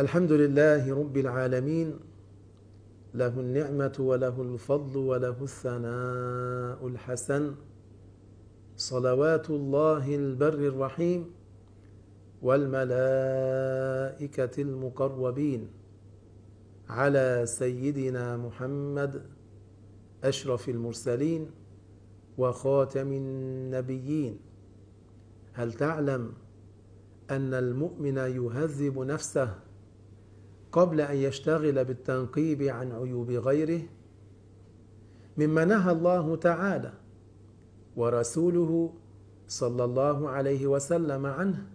الحمد لله رب العالمين له النعمة وله الفضل وله الثناء الحسن صلوات الله البر الرحيم والملائكة المقربين على سيدنا محمد أشرف المرسلين وخاتم النبيين هل تعلم أن المؤمن يهذب نفسه قبل أن يشتغل بالتنقيب عن عيوب غيره مما نهى الله تعالى ورسوله صلى الله عليه وسلم عنه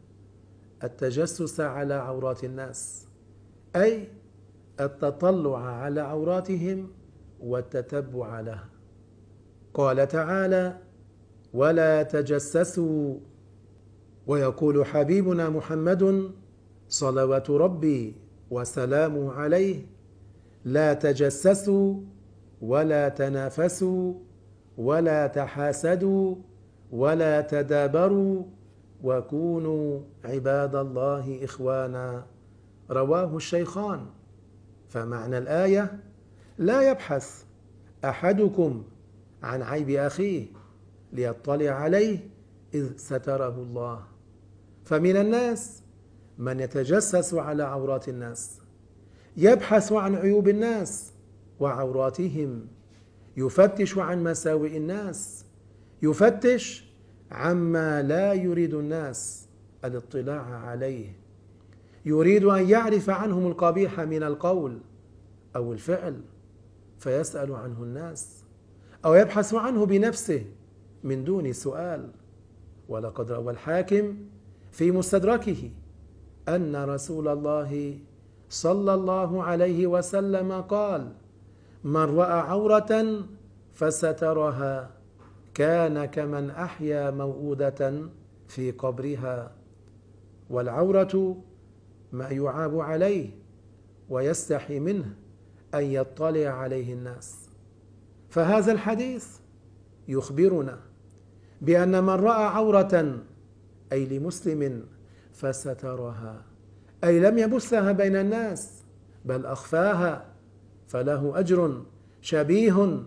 التجسس على عورات الناس أي التطلع على عوراتهم والتتبع لها قال تعالى ولا تجسسوا ويقول حبيبنا محمد صلوات ربي وسلام عليه لا تجسسوا ولا تنافسوا ولا تحاسدوا ولا تدابروا وكونوا عباد الله إخوانا رواه الشيخان فمعنى الآية لا يبحث أحدكم عن عيب أخيه ليطلع عليه إذ ستره الله فمن الناس من يتجسس على عورات الناس يبحث عن عيوب الناس وعوراتهم يفتش عن مساوئ الناس يفتش عما لا يريد الناس الاطلاع عليه يريد ان يعرف عنهم القبيح من القول او الفعل فيسال عنه الناس او يبحث عنه بنفسه من دون سؤال ولقد روى الحاكم في مستدركه أن رسول الله صلى الله عليه وسلم قال من رأى عورة فسترها كان كمن أحيا موؤودة في قبرها والعورة ما يعاب عليه ويستحي منه أن يطلع عليه الناس فهذا الحديث يخبرنا بأن من رأى عورة أي لمسلم فسترها أي لم يبثها بين الناس بل أخفاها فله أجر شبيه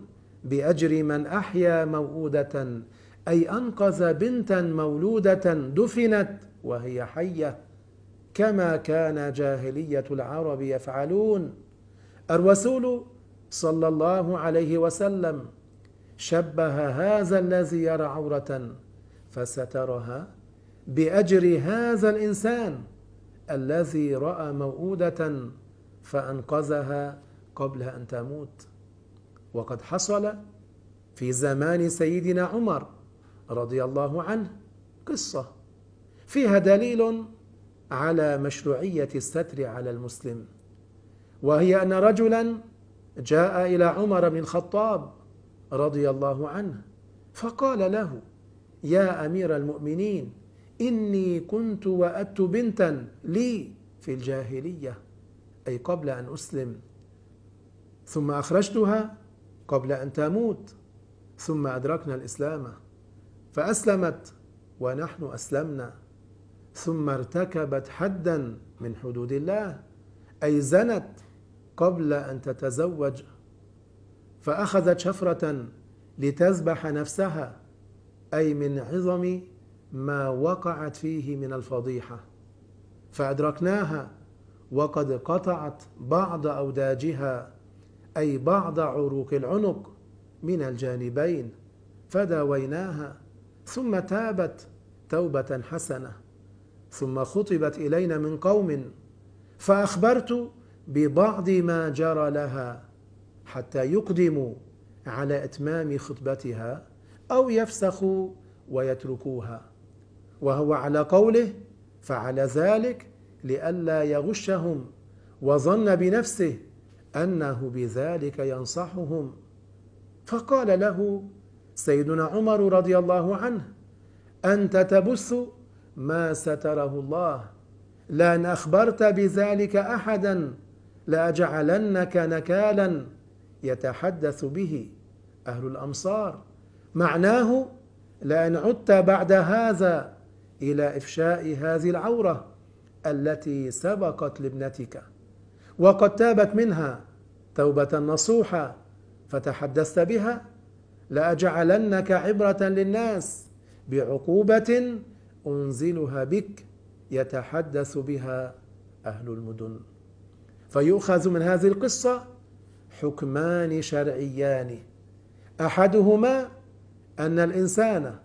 بأجر من أحيا موؤودة أي أنقذ بنتا مولودة دفنت وهي حية كما كان جاهلية العرب يفعلون الرسول صلى الله عليه وسلم شبه هذا الذي يرى عورة فسترها باجر هذا الانسان الذي راى موءوده فانقذها قبل ان تموت وقد حصل في زمان سيدنا عمر رضي الله عنه قصه فيها دليل على مشروعيه الستر على المسلم وهي ان رجلا جاء الى عمر بن الخطاب رضي الله عنه فقال له يا امير المؤمنين إني كنت وأدت بنتا لي في الجاهلية أي قبل أن أسلم ثم أخرجتها قبل أن تموت ثم أدركنا الإسلام فأسلمت ونحن أسلمنا ثم ارتكبت حدا من حدود الله أي زنت قبل أن تتزوج فأخذت شفرة لتذبح نفسها أي من عظم ما وقعت فيه من الفضيحة فأدركناها وقد قطعت بعض أوداجها أي بعض عروق العنق من الجانبين فداويناها ثم تابت توبة حسنة ثم خطبت إلينا من قوم فأخبرت ببعض ما جرى لها حتى يقدموا على إتمام خطبتها أو يفسخوا ويتركوها وهو على قوله فعل ذلك لئلا يغشهم وظن بنفسه أنه بذلك ينصحهم فقال له سيدنا عمر رضي الله عنه أنت تبث ما ستره الله لأن أخبرت بذلك أحدا لأجعلنك نكالا يتحدث به أهل الأمصار معناه لأن عدت بعد هذا إلى إفشاء هذه العورة التي سبقت لابنتك وقد تابت منها توبة نصوحة فتحدثت بها لأجعلنك عبرة للناس بعقوبة أنزلها بك يتحدث بها أهل المدن فيؤخذ من هذه القصة حكمان شرعيان أحدهما أن الإنسان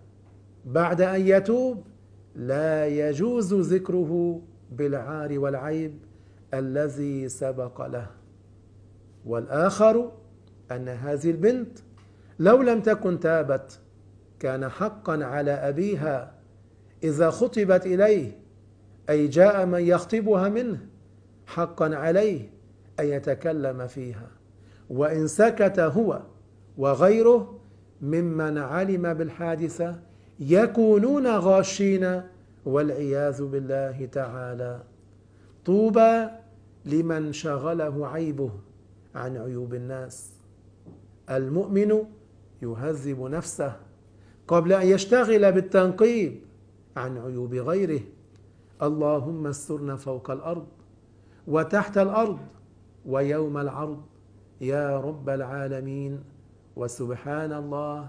بعد أن يتوب لا يجوز ذكره بالعار والعيب الذي سبق له والآخر أن هذه البنت لو لم تكن تابت كان حقا على أبيها إذا خطبت إليه أي جاء من يخطبها منه حقا عليه أن يتكلم فيها وإن سكت هو وغيره ممن علم بالحادثة يكونون غاشين والعياذ بالله تعالى طوبى لمن شغله عيبه عن عيوب الناس المؤمن يهذب نفسه قبل ان يشتغل بالتنقيب عن عيوب غيره اللهم استرنا فوق الارض وتحت الارض ويوم العرض يا رب العالمين وسبحان الله